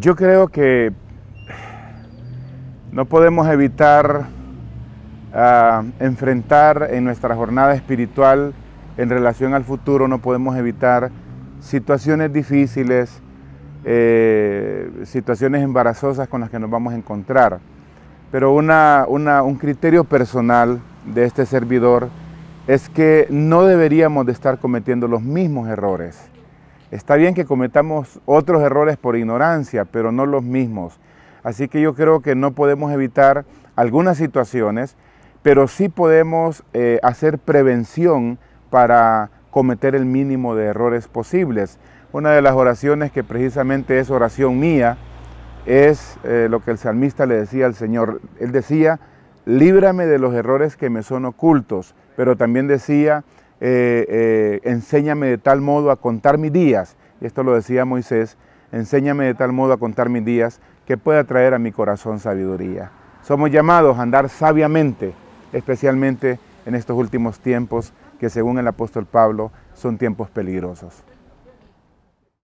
Yo creo que no podemos evitar ah, enfrentar en nuestra jornada espiritual en relación al futuro, no podemos evitar situaciones difíciles, eh, situaciones embarazosas con las que nos vamos a encontrar. Pero un criterio personal de este servidor es que no deberíamos de estar cometiendo los mismos errores. Está bien que cometamos otros errores por ignorancia, pero no los mismos. Así que yo creo que no podemos evitar algunas situaciones, pero sí podemos eh, hacer prevención para cometer el mínimo de errores posibles. Una de las oraciones que precisamente es oración mía es eh, lo que el salmista le decía al Señor. Él decía, líbrame de los errores que me son ocultos, pero también decía, eh, eh, enséñame de tal modo a contar mis días, y esto lo decía Moisés, enséñame de tal modo a contar mis días que pueda traer a mi corazón sabiduría. Somos llamados a andar sabiamente, especialmente en estos últimos tiempos que según el apóstol Pablo son tiempos peligrosos.